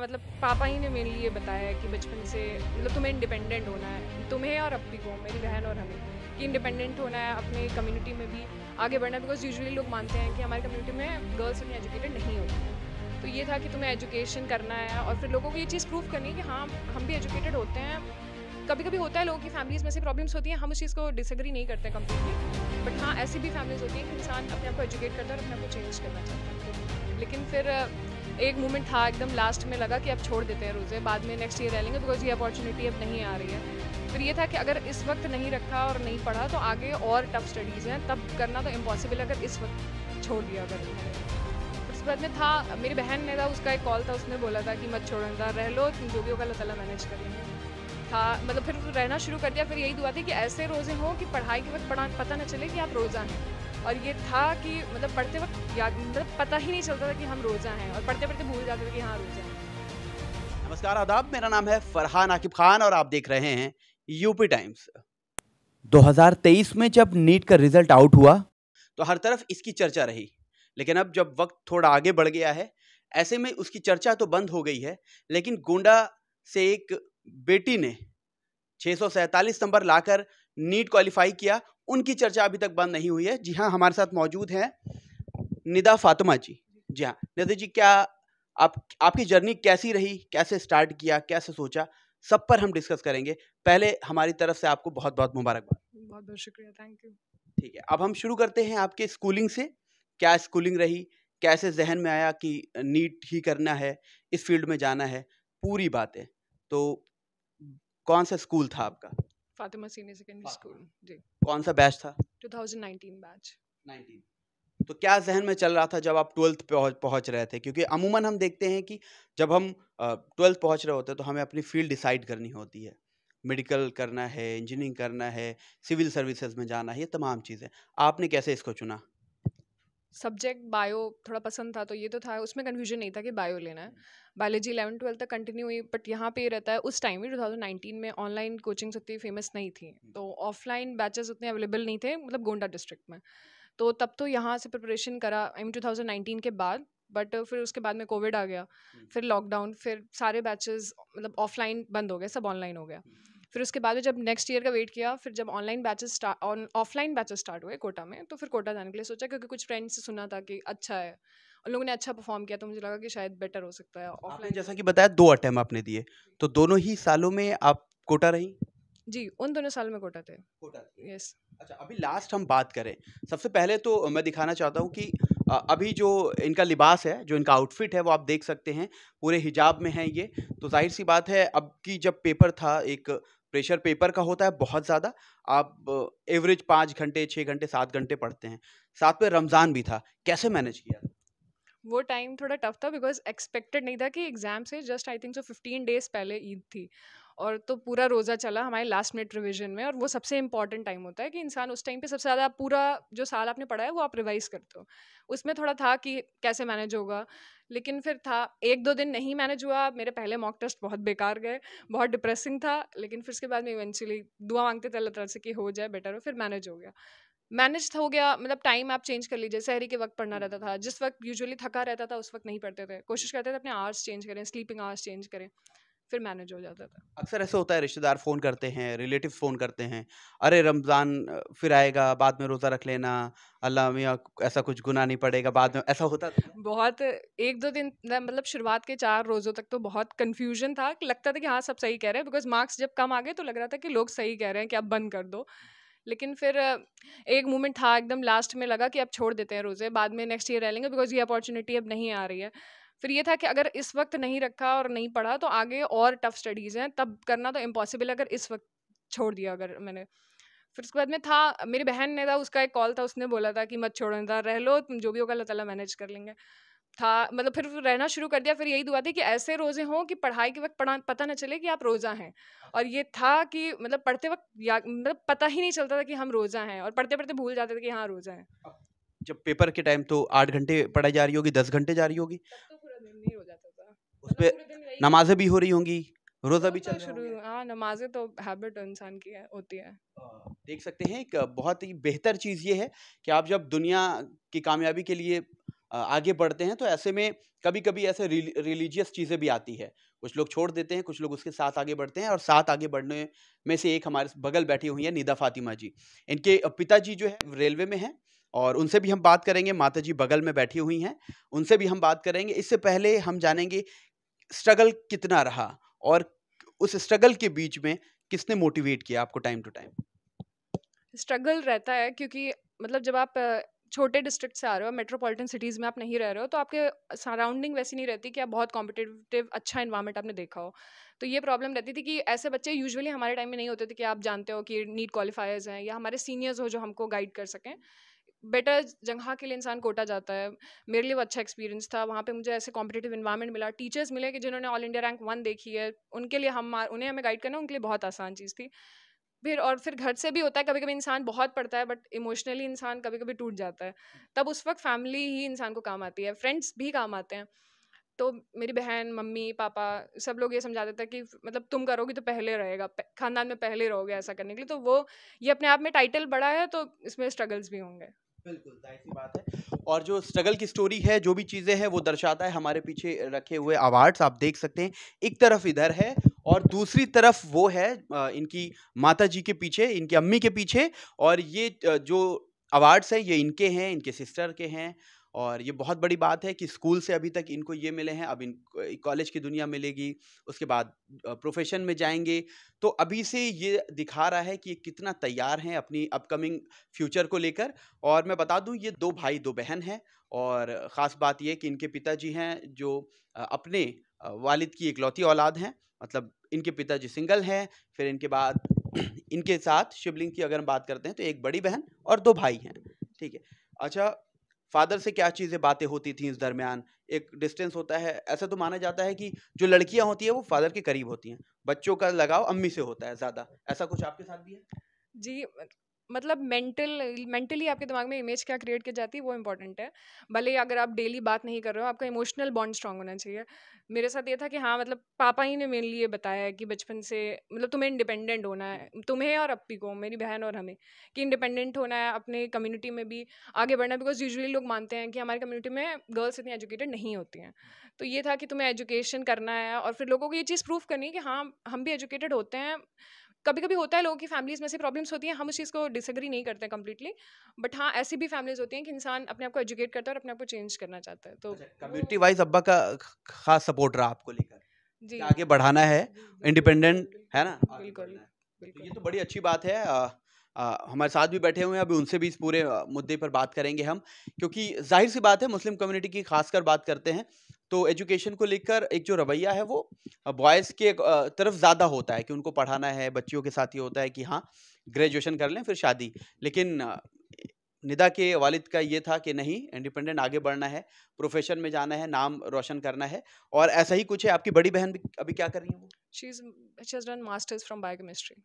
मतलब पापा ही ने मेरे लिए बताया कि बचपन से मतलब तुम्हें इंडिपेंडेंट होना है तुम्हें और अपनी को मेरी बहन और हमें कि इंडिपेंडेंट होना है अपने कम्युनिटी में भी आगे बढ़ना बिकॉज यूजुअली लोग मानते हैं कि हमारी कम्युनिटी में गर्ल्स उतनी एजुकेटेड नहीं होती हैं तो ये था कि तुम्हें एजुकेशन करना है और फिर लोगों को ये चीज़ प्रूव करनी है कि हाँ हम भी एजुकेटेड होते हैं कभी कभी होता है लोगों की फैमिलीज़ में से प्रॉब्लम्स होती हैं हम उस चीज़ को डिसग्री नहीं करते कम्प्लीटली बट हाँ ऐसी भी फैमिलीज़ होती हैं कि इंसान अपने आप को एजुकेट करता है और अपने आप को चेंज करना चाहता है लेकिन फिर एक मोमेंट था एकदम लास्ट में लगा कि अब छोड़ देते हैं रोज़े बाद में नेक्स्ट ईयर रह लेंगे बिकॉज ये अपॉर्चुनिटी अब नहीं आ रही है फिर ये था कि अगर इस वक्त नहीं रखा और नहीं पढ़ा तो आगे और टफ स्टडीज़ हैं तब करना तो इम्पॉसिबल अगर इस वक्त छोड़ दिया अगर उसके बाद में था मेरी बहन ने था उसका एक कॉल था उसने बोला था कि मत छोड़ना था रह लो जो भी होगा अल्लाह तला मैनेज कर लेंगे था मतलब फिर रहना शुरू कर दिया फिर यही दुआ थी कि ऐसे रोज़े हों कि पढ़ाई के वक्त पढ़ा पता ना चले कि आप रोज़ा हैं और ये था कि मतलब पढ़ते वक्त याद मतलब पता ही नहीं चलता था कि हम रोज़ा हैं और पढ़ते पढ़ते भूल जाते थे कि हाँ रोज़ा हैं नमस्कार आदाब मेरा नाम है फरहान आकिब खान और आप देख रहे हैं यूपी टाइम्स 2023 में जब नीट का रिजल्ट आउट हुआ तो हर तरफ इसकी चर्चा रही लेकिन अब जब वक्त थोड़ा आगे बढ़ गया है ऐसे में उसकी चर्चा तो बंद हो गई है लेकिन गोंडा से एक बेटी ने छः नंबर लाकर नीट क्वालिफाई किया उनकी चर्चा अभी तक बंद नहीं हुई है जी हाँ हमारे साथ मौजूद हैं निदा फातिमा जी जी हाँ निदा जी क्या आप आपकी जर्नी कैसी रही कैसे स्टार्ट किया कैसे सोचा सब पर हम डिस्कस करेंगे पहले हमारी तरफ से आपको बहुत बहुत मुबारकबाद बहुत बहुत शुक्रिया थैंक यू ठीक है अब हम शुरू करते हैं आपके स्कूलिंग से क्या स्कूलिंग रही कैसे जहन में आया कि नीट ही करना है इस फील्ड में जाना है पूरी बातें तो कौन सा स्कूल था आपका फातिमा सीनियर सेकेंडरी स्कूल जी कौन सा बैच था 2019 बैच 19 तो क्या जहन में चल रहा था जब आप ट्वेल्थ पहुंच पहुंच रहे थे क्योंकि अमूमन हम देखते हैं कि जब हम ट्वेल्थ पहुंच रहे होते हैं तो हमें अपनी फील्ड डिसाइड करनी होती है मेडिकल करना है इंजीनियरिंग करना है सिविल सर्विसेज में जाना है ये तमाम चीज़ें आपने कैसे इसको चुना सब्जेक्ट बायो थोड़ा पसंद था तो ये तो था उसमें कन्फ्यूजन नहीं था कि बायो लेना है बायोलॉजी इलेवन ट्वेल्थ तक कंटिन्यू हुई बट यहाँ पे रहता है उस टाइम भी 2019 में ऑनलाइन कोचिंग्स उतनी फेमस नहीं थी हम्म। तो ऑफलाइन बैचेस उतने अवेलेबल नहीं थे मतलब गोंडा डिस्ट्रिक्ट में तो तब तो यहाँ से प्रिपरेशन करा आई मीन नाइनटीन के बाद बट फिर उसके बाद में कोविड आ गया हम्म। फिर लॉकडाउन फिर सारे बैचेस मतलब ऑफलाइन बंद हो गए सब ऑनलाइन हो गया हम्म। फिर उसके बाद जब नेक्स्ट ईयर का वेट किया फिर जब online batches start on offline batches start हुए कोटा में तो फिर कोटा जाने के लिए सोचा क्योंकि कुछ फ्रेंड्स से सुना था कि अच्छा है उन लोगों ने अच्छा परफॉर्म किया तो मुझे लगा कि शायद बेटर हो सकता है ऑफलाइन जैसा कि बताया दो अटैम्प आपने दिए तो दोनों ही सालों में आप कोटा रही जी उन दोनों साल में कोटा थे कोटा यस अच्छा अभी लास्ट हम बात करें सबसे पहले तो मैं दिखाना चाहता हूँ कि अभी जो इनका लिबास है जो इनका आउटफिट है वो आप देख सकते हैं पूरे हिजाब में है ये तो जाहिर सी बात है अब की जब पेपर था एक प्रेशर पेपर का होता है बहुत ज़्यादा आप एवरेज पाँच घंटे छः घंटे सात घंटे पढ़ते हैं साथ में रमज़ान भी था कैसे मैनेज किया वो टाइम थोड़ा टफ था बिकॉज एक्सपेक्टेड नहीं था कि एग्ज़ाम से just I think so fifteen days पहले ईद थी और तो पूरा रोज़ा चला हमारे लास्ट मिनट रिवीजन में और वो सबसे इंपॉर्टेंट टाइम होता है कि इंसान उस टाइम पे सबसे ज़्यादा पूरा जो साल आपने पढ़ा है वो आप रिवाइज़ करते हो उसमें थोड़ा था कि कैसे मैनेज होगा लेकिन फिर था एक दो दिन नहीं मैनेज हुआ मेरे पहले मॉक टेस्ट बहुत बेकार गए बहुत डिप्रेसिंग था लेकिन फिर उसके बाद में इवेंचुअली दुआ मांगते थे अल्लाह तरह से कि हो जाए बेटर हो फिर मैनेज हो गया मैनेज हो गया मतलब टाइम आप चेंज कर लीजिए शहरी के वक्त पढ़ना रहता था जिस वक्त यूजुअली थका रहता था उस वक्त नहीं पढ़ते थे कोशिश करते थे अपने आवर्स चेंज करें स्लीपिंग आवर्स चेंज करें फिर मैनेज हो जाता था अक्सर ऐसा होता है रिश्तेदार फ़ोन करते हैं रिलेटिव फ़ोन करते हैं अरे रमज़ान फिर आएगा बाद में रोज़ा रख लेना अल्लाह मियाँ ऐसा कुछ गुना नहीं पड़ेगा बाद में ऐसा होता था बहुत एक दो दिन मतलब शुरुआत के चार रोज़ों तक तो बहुत कन्फ्यूजन था लगता था कि हाँ सब सही कह रहे हैं बिकॉज मार्क्स जब कम आ गए तो लग रहा था कि लोग सही कह रहे हैं कि अब बंद कर दो लेकिन फिर एक मोमेंट था एकदम लास्ट में लगा कि अब छोड़ देते हैं रोज़े बाद में नेक्स्ट ईयर रह लेंगे बिकॉज ये अपॉर्चुनिटी अब नहीं आ रही है फिर ये था कि अगर इस वक्त नहीं रखा और नहीं पढ़ा तो आगे और टफ स्टडीज़ हैं तब करना तो इम्पॉसिबल अगर इस वक्त छोड़ दिया अगर मैंने फिर उसके बाद में था मेरी बहन ने था उसका एक कॉल था उसने बोला था कि मत छोड़ो था रह लो तुम जो भी होगा अल्लाह ताला मैनेज कर लेंगे था मतलब फिर रहना शुरू कर दिया फिर यही दुआ थी कि ऐसे रोज़े हों कि पढ़ाई के वक्त पढ़ा पता ना चले कि आप रोज़ा हैं और ये था कि मतलब पढ़ते वक्त या मतलब पता ही नहीं चलता था कि हम रोज़ा हैं और पढ़ते पढ़ते भूल जाते थे कि हाँ रोज़ा हैं जब पेपर के टाइम तो आठ घंटे पढ़ाई जा रही होगी दस घंटे जा रही होगी उस पर नमाजें भी हो रही होंगी रोज़ा हाँ, भी तो चल शुरू हाँ नमाजें तो हैबिट तो इंसान की है होती है हाँ, देख सकते हैं एक बहुत ही बेहतर चीज़ ये है कि आप जब दुनिया की कामयाबी के लिए आगे बढ़ते हैं तो ऐसे में कभी कभी ऐसे रिलीजियस चीज़ें भी आती है कुछ लोग छोड़ देते हैं कुछ लोग उसके साथ आगे बढ़ते हैं और साथ आगे बढ़ने में से एक हमारे बगल बैठी हुई है निदा फातिमा जी इनके पिताजी जो है रेलवे में हैं और उनसे भी हम बात करेंगे माता जी बगल में बैठी हुई हैं उनसे भी हम बात करेंगे इससे पहले हम जानेंगे स्ट्रगल कितना रहा और उस स्ट्रगल के बीच में किसने मोटिवेट किया आपको टाइम टू टाइम स्ट्रगल रहता है क्योंकि मतलब जब आप छोटे डिस्ट्रिक्ट से आ रहे हो मेट्रोपॉलिटन सिटीज़ में आप नहीं रह रहे हो तो आपके सराउंडिंग वैसी नहीं रहती कि आप बहुत कॉम्पिटेटिव अच्छा इन्वायरमेंट आपने देखा हो तो ये प्रॉब्लम रहती थी कि ऐसे बच्चे यूजुअली हमारे टाइम में नहीं होते थे कि आप जानते हो कि नीट क्वालिफायर्स हैं या हमारे सीनियर्स हो जो हमको गाइड कर सकें बेटर जगह के लिए इंसान कोटा जाता है मेरे लिए वो अच्छा एक्सपीरियंस था वहाँ पे मुझे ऐसे कॉम्पिटेटिव इन्वायरमेंट मिला टीचर्स मिले कि जिन्होंने ऑल इंडिया रैंक वन देखी है उनके लिए हम उन्हें हमें गाइड करना उनके लिए बहुत आसान चीज़ थी फिर और फिर घर से भी होता है कभी कभी इंसान बहुत पढ़ता है बट इमोशनली इंसान कभी कभी टूट जाता है तब उस वक्त फैमिली ही इंसान को काम आती है फ्रेंड्स भी काम आते हैं तो मेरी बहन मम्मी पापा सब लोग ये समझाते थे कि मतलब तुम करोगी तो पहले रहेगा खानदान में पहले रहोगे ऐसा करने के लिए तो वो ये अपने आप में टाइटल बड़ा है तो इसमें स्ट्रगल्स भी होंगे बिल्कुल जाहिर सी बात है और जो स्ट्रगल की स्टोरी है जो भी चीज़ें हैं वो दर्शाता है हमारे पीछे रखे हुए अवार्ड्स आप देख सकते हैं एक तरफ इधर है और दूसरी तरफ वो है इनकी माता जी के पीछे इनकी अम्मी के पीछे और ये जो अवार्ड्स हैं ये इनके हैं इनके सिस्टर के हैं और ये बहुत बड़ी बात है कि स्कूल से अभी तक इनको ये मिले हैं अब इन कॉलेज की दुनिया मिलेगी उसके बाद प्रोफेशन में जाएंगे तो अभी से ये दिखा रहा है कि कितना तैयार हैं अपनी अपकमिंग फ्यूचर को लेकर और मैं बता दूं ये दो भाई दो बहन हैं और ख़ास बात ये कि इनके पिताजी हैं जो अपने वालिद की इकलौती औलाद हैं मतलब इनके पिताजी सिंगल हैं फिर इनके बाद इनके साथ शिवलिंग की अगर हम बात करते हैं तो एक बड़ी बहन और दो भाई हैं ठीक है अच्छा फादर से क्या चीज़ें बातें होती थी इस दरमियान एक डिस्टेंस होता है ऐसा तो माना जाता है कि जो लड़कियां होती हैं वो फादर के करीब होती हैं बच्चों का लगाव अम्मी से होता है ज़्यादा ऐसा कुछ आपके साथ भी है जी मतलब मेंटल मेंटली आपके दिमाग में इमेज क्या क्रिएट की जाती है वो इंपॉर्टेंट है भले ही अगर आप डेली बात नहीं कर रहे हो आपका इमोशनल बॉन्ड स्ट्रांग होना चाहिए मेरे साथ ये था कि हाँ मतलब पापा ही ने मेरे लिए बताया है कि बचपन से मतलब तुम्हें इंडिपेंडेंट होना है तुम्हें और अप्पी को मेरी बहन और हमें कि इंडिपेंडेंट होना है अपने कम्युनिटी में भी आगे बढ़ना बिकॉज यूजली लोग मानते हैं कि हमारी कम्युनिटी में गर्ल्स इतनी एजुकेटेड नहीं होती हैं तो ये था कि तुम्हें एजुकेशन करना है और फिर लोगों को ये चीज़ प्रूव करनी है कि हाँ हम भी एजुकेटेड होते हैं कभी कभी होता है लोगों की फैमिलीज में से प्रॉब्लम्स होती हैं हम उस चीज़ को डिसग्री नहीं करते कम्प्लीटली बट हाँ ऐसी भी फैमिलीज होती हैं कि इंसान अपने आप को एजुकेट करता है और अपने आप को चेंज करना चाहता है तो कम्युनिटी अच्छा, वाइज अब्बा का खास सपोर्ट रहा आपको लेकर जी आगे बढ़ाना है इंडिपेंडेंट है ना बिल्कुल ये तो बड़ी अच्छी बात है आ, हमारे साथ भी बैठे हुए हैं अभी उनसे भी इस पूरे मुद्दे पर बात करेंगे हम क्योंकि जाहिर सी बात है मुस्लिम कम्युनिटी की खासकर बात करते हैं तो एजुकेशन को लेकर एक जो रवैया है वो बॉयज़ के तरफ ज़्यादा होता है कि उनको पढ़ाना है बच्चियों के साथ ये होता है कि हाँ ग्रेजुएशन कर लें फिर शादी लेकिन निदा के वालिद का ये था कि नहीं इंडिपेंडेंट आगे बढ़ना है प्रोफेशन में जाना है नाम रोशन करना है और ऐसा ही कुछ है आपकी बड़ी बहन भी अभी क्या कर रही है वो she is she has done masters from biochemistry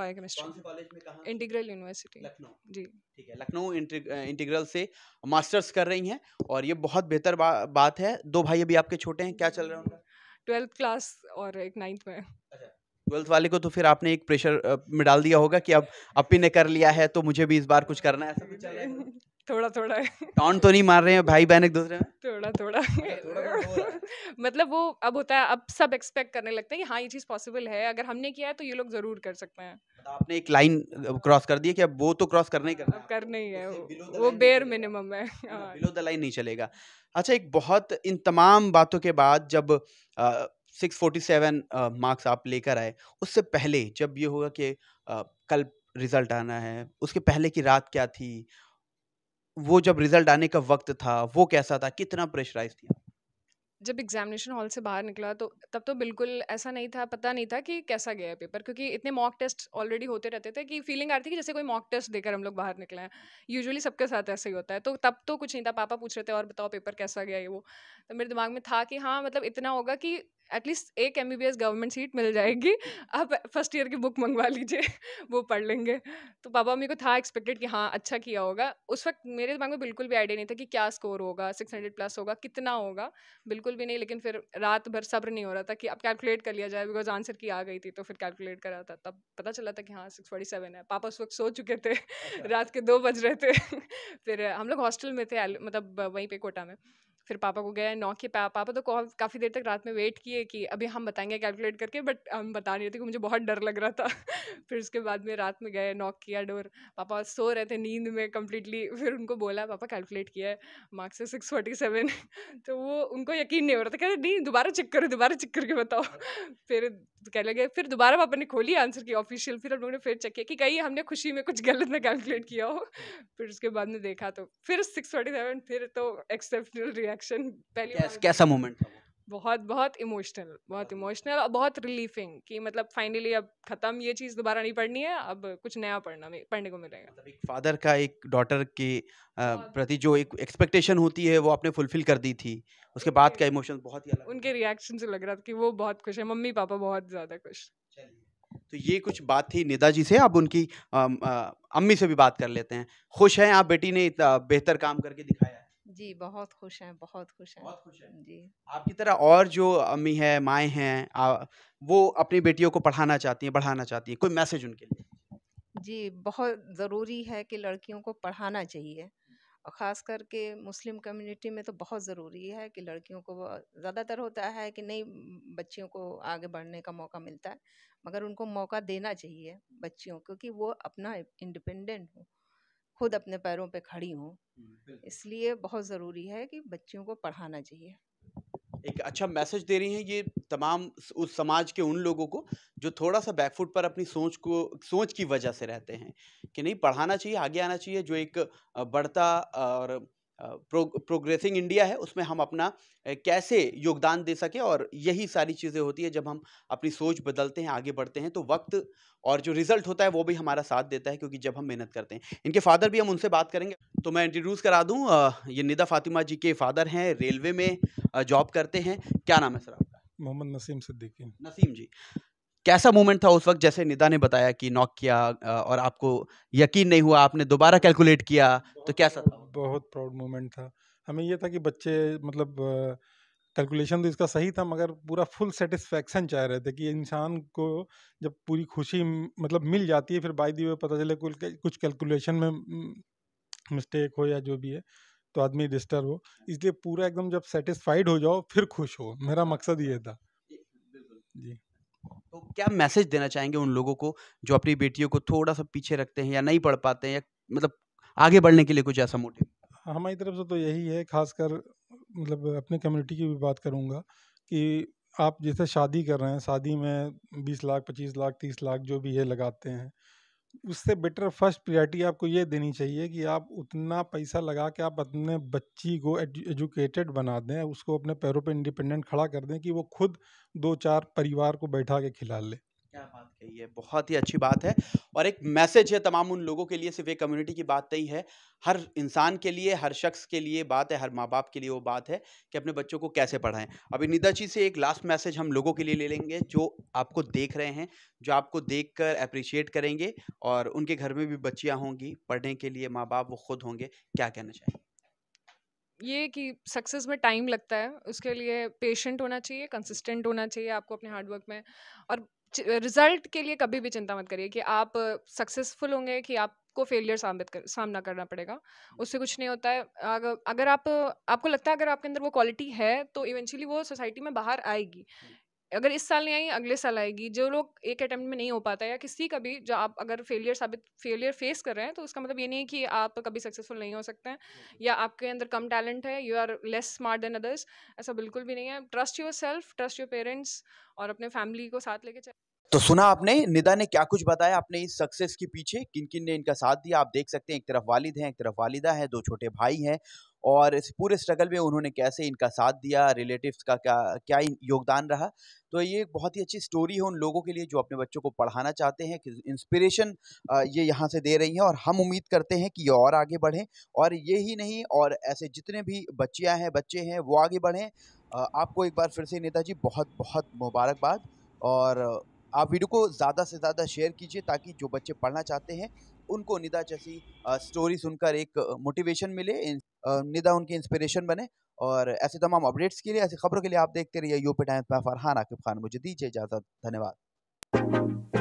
biochemistry Integral University Lucknow जी ठीक है लखनऊ इंटीग्रल से मास्टर्स कर रही हैं और ये बहुत बेहतर बा, बात है दो भाई अभी आपके छोटे हैं क्या चल रहा है उनका ट्वेल्थ क्लास और एक नाइन्थ में अच्छा ट्वेल्थ वाले को तो फिर आपने एक प्रेशर में डाल दिया होगा कि अब अपी ने कर लिया है तो मुझे भी इस बार कुछ करना है ऐसा कुछ थोड़ा थोड़ा टॉन तो नहीं मार रहे हैं भाई बहन एक दूसरे में थोड़ा थोड़ा, मतलब वो अब होता है अब सब एक्सपेक्ट करने लगते हैं कि हाँ ये चीज़ पॉसिबल है अगर हमने किया है तो ये लोग ज़रूर कर सकते हैं मतलब आपने एक लाइन क्रॉस कर दी है कि अब वो तो क्रॉस करने ही करना करना ही है वो बेयर मिनिमम है बिलो द लाइन नहीं चलेगा अच्छा एक बहुत इन तमाम बातों के बाद जब सिक्स फोर्टी सेवन मार्क्स आप लेकर आए उससे पहले जब ये होगा कि कल रिज़ल्ट आना है उसके पहले की रात क्या थी वो जब रिज़ल्ट आने का वक्त था वो कैसा था कितना प्रेशराइज किया जब एग्जामिनेशन हॉल से बाहर निकला तो तब तो बिल्कुल ऐसा नहीं था पता नहीं था कि कैसा गया पेपर क्योंकि इतने मॉक टेस्ट ऑलरेडी होते रहते थे कि फीलिंग आ रही थी कि जैसे कोई मॉक टेस्ट देकर हम लोग बाहर निकले हैं यूजुअली सबके साथ ऐसा ही होता है तो तब तो कुछ नहीं था पापा पूछ रहे थे और बताओ पेपर कैसा गया ये वो तो मेरे दिमाग में था कि हाँ मतलब इतना होगा कि एटलीस्ट एक एम गवर्नमेंट सीट मिल जाएगी आप फर्स्ट ईयर की बुक मंगवा लीजिए वो पढ़ लेंगे तो पापा मम्मी को था एक्सपेक्टेड कि हाँ अच्छा किया होगा उस वक्त मेरे दिमाग में बिल्कुल भी आइडिया नहीं था कि क्या स्कोर होगा सिक्स हंड्रेड प्लस होगा कितना होगा बिल्कुल भी नहीं लेकिन फिर रात भर सब्र नहीं हो रहा था कि अब कैलकुलेट कर लिया जाए बिकॉज आंसर की आ गई थी तो फिर कैलकुलेट करा था तब पता चला था कि हाँ सिक्स फोर्टी सेवन है पापा उस वक्त सो चुके थे अच्छा। रात के दो बज रहे थे फिर हम लोग हॉस्टल में थे मतलब वहीं पर कोटा में फिर पापा को गया नौ के पापा तो काफ़ी देर तक रात में वेट किए कि अभी हम बताएंगे कैलकुलेट करके बट हम बता नहीं रहे थे कि मुझे बहुत डर लग रहा था फिर उसके बाद में रात में गए नॉक किया डोर पापा सो रहे थे नींद में कम्प्लीटली फिर उनको बोला पापा कैलकुलेट किया है मार्क्स है सिक्स फोर्टी सेवन तो वो उनको यकीन नहीं हो रहा था रहे नहीं दोबारा चेक करो दोबारा चेक करके बताओ फिर कह लगे फिर दोबारा पापा ने खोली आंसर की ऑफिशियल फिर हम लोगों ने फिर चेक किया कि कहीं हमने खुशी में कुछ गलत ना कैलकुलेट किया हो फिर उसके बाद में देखा तो फिर सिक्स फोर्टी सेवन फिर तो एक्सेप्शनल रिएक्शन इंट्रोडक्शन पहले yes, कैसा मोमेंट था बहुत बहुत इमोशनल बहुत इमोशनल हाँ। और बहुत रिलीफिंग कि मतलब फाइनली अब खत्म ये चीज़ दोबारा नहीं पढ़नी है अब कुछ नया पढ़ना पढ़ने को मिलेगा मतलब एक फादर का एक डॉटर के प्रति जो एक एक्सपेक्टेशन होती है वो आपने फुलफिल कर दी थी उसके बाद का इमोशन बहुत ही अलग उनके रिएक्शन से लग रहा था कि वो बहुत खुश है मम्मी पापा बहुत ज़्यादा खुश तो ये कुछ बात थी निदा जी से आप उनकी अम्मी से भी बात कर लेते हैं खुश हैं आप बेटी ने बेहतर काम करके दिखाया जी बहुत खुश हैं बहुत खुश हैं बहुत खुश हैं जी आपकी तरह और जो अम्मी है माए हैं वो अपनी बेटियों को पढ़ाना चाहती हैं बढ़ाना चाहती हैं कोई मैसेज उनके लिए जी बहुत ज़रूरी है कि लड़कियों को पढ़ाना चाहिए और ख़ास करके मुस्लिम कम्युनिटी में तो बहुत ज़रूरी है कि लड़कियों को ज़्यादातर होता है कि नहीं बच्चियों को आगे बढ़ने का मौका मिलता है मगर उनको मौका देना चाहिए बच्चियों क्योंकि वो अपना इंडिपेंडेंट हो खुद अपने पैरों पे खड़ी हूँ हम्म, इसलिए बहुत ज़रूरी है कि बच्चियों को पढ़ाना चाहिए एक अच्छा मैसेज दे रही हैं ये तमाम उस समाज के उन लोगों को जो थोड़ा सा बैकफुट पर अपनी सोच को सोच की वजह से रहते हैं कि नहीं पढ़ाना चाहिए आगे आना चाहिए जो एक बढ़ता और प्रो, प्रोग्रेसिंग इंडिया है उसमें हम अपना कैसे योगदान दे सके और यही सारी चीज़ें होती है जब हम अपनी सोच बदलते हैं आगे बढ़ते हैं तो वक्त और जो रिजल्ट होता है वो भी हमारा साथ देता है क्योंकि जब हम मेहनत करते हैं इनके फादर भी हम उनसे बात करेंगे तो मैं इंट्रोड्यूस करा दूँ ये निदा फातिमा जी के फादर हैं रेलवे में जॉब करते हैं क्या नाम है सर आपका मोहम्मद नसीम सिद्दीकी नसीम जी कैसा मोमेंट था उस वक्त जैसे निदा ने बताया कि नॉक किया और आपको यकीन नहीं हुआ आपने दोबारा कैलकुलेट किया तो कैसा था बहुत प्राउड मोमेंट था हमें यह था कि बच्चे मतलब कैलकुलेशन तो इसका सही था मगर पूरा फुल सेटिस्फेक्शन चाह रहे थे कि इंसान को जब पूरी खुशी मतलब मिल जाती है फिर बाई दी पता चले कुछ कैलकुलेशन में मिस्टेक हो या जो भी है तो आदमी डिस्टर्ब हो इसलिए पूरा एकदम जब सेटिस्फाइड हो जाओ फिर खुश हो मेरा मकसद ये था जी तो क्या मैसेज देना चाहेंगे उन लोगों को जो अपनी बेटियों को थोड़ा सा पीछे रखते हैं या नहीं पढ़ पाते हैं या मतलब आगे बढ़ने के लिए कुछ ऐसा मोटिव हमारी तरफ से तो यही है खासकर मतलब अपने कम्युनिटी की भी बात करूँगा कि आप जैसे शादी कर रहे हैं शादी में बीस लाख पच्चीस लाख तीस लाख जो भी है लगाते हैं उससे बेटर फर्स्ट प्रियॉरिटी आपको ये देनी चाहिए कि आप उतना पैसा लगा के आप अपने बच्ची को एजुकेटेड बना दें उसको अपने पैरों पे इंडिपेंडेंट खड़ा कर दें कि वो खुद दो चार परिवार को बैठा के खिला ले क्या बात कही है बहुत ही अच्छी बात है और एक मैसेज है तमाम उन लोगों के लिए सिर्फ एक कम्युनिटी की बात नहीं है हर इंसान के लिए हर शख्स के लिए बात है हर माँ बाप के लिए वो बात है कि अपने बच्चों को कैसे पढ़ाएं अभी निदा जी से एक लास्ट मैसेज हम लोगों के लिए ले लेंगे जो आपको देख रहे हैं जो आपको देख कर अप्रिशिएट करेंगे और उनके घर में भी बच्चियाँ होंगी पढ़ने के लिए माँ बाप वो खुद होंगे क्या कहना चाहिए ये कि सक्सेस में टाइम लगता है उसके लिए पेशेंट होना चाहिए कंसिस्टेंट होना चाहिए आपको अपने हार्डवर्क में और रिजल्ट के लिए कभी भी चिंता मत करिए कि आप सक्सेसफुल होंगे कि आपको फेलियर साबित कर सामना करना पड़ेगा हम्म। उससे कुछ नहीं होता है अगर अगर आप आपको लगता है अगर आपके अंदर वो क्वालिटी है तो इवेंचुअली वो सोसाइटी में बाहर आएगी हम्म। अगर इस साल नहीं आई अगले साल आएगी जो लोग एक अटैम्प्ट में नहीं हो पाता या किसी का भी जो आप अगर फेलियर साबित फेलियर फेस कर रहे हैं तो उसका मतलब ये नहीं है कि आप कभी सक्सेसफुल नहीं हो सकते हैं या आपके अंदर कम टैलेंट है you are less smart than others ऐसा बिल्कुल भी नहीं है trust yourself trust your parents और अपने फैमिली को साथ लेके चले तो सुना आपने निदा ने क्या कुछ बताया अपने इस सक्सेस के पीछे किन किन ने इनका साथ दिया आप देख सकते हैं एक तरफ वालिद हैं एक तरफ वालिदा है दो छोटे भाई हैं और इस पूरे स्ट्रगल में उन्होंने कैसे इनका साथ दिया रिलेटिव्स का क्या क्या योगदान रहा तो ये एक बहुत ही अच्छी स्टोरी है उन लोगों के लिए जो अपने बच्चों को पढ़ाना चाहते हैं कि इंस्पिरेशन ये यहाँ से दे रही हैं और हम उम्मीद करते हैं कि ये और आगे बढ़ें और ये ही नहीं और ऐसे जितने भी बच्चियाँ हैं बच्चे हैं वो आगे बढ़ें आपको एक बार फिर से नेताजी बहुत बहुत मुबारकबाद और आप वीडियो को ज़्यादा से ज़्यादा शेयर कीजिए ताकि जो बच्चे पढ़ना चाहते हैं उनको निदा जैसी स्टोरी सुनकर एक मोटिवेशन मिले निदा उनकी इंस्पिरेशन बने और ऐसे तमाम अपडेट्स के लिए ऐसी खबरों के लिए आप देखते रहिए यूपी टाइम्स में फरहान आकिब खान मुझे दीजिए इजाज़त धन्यवाद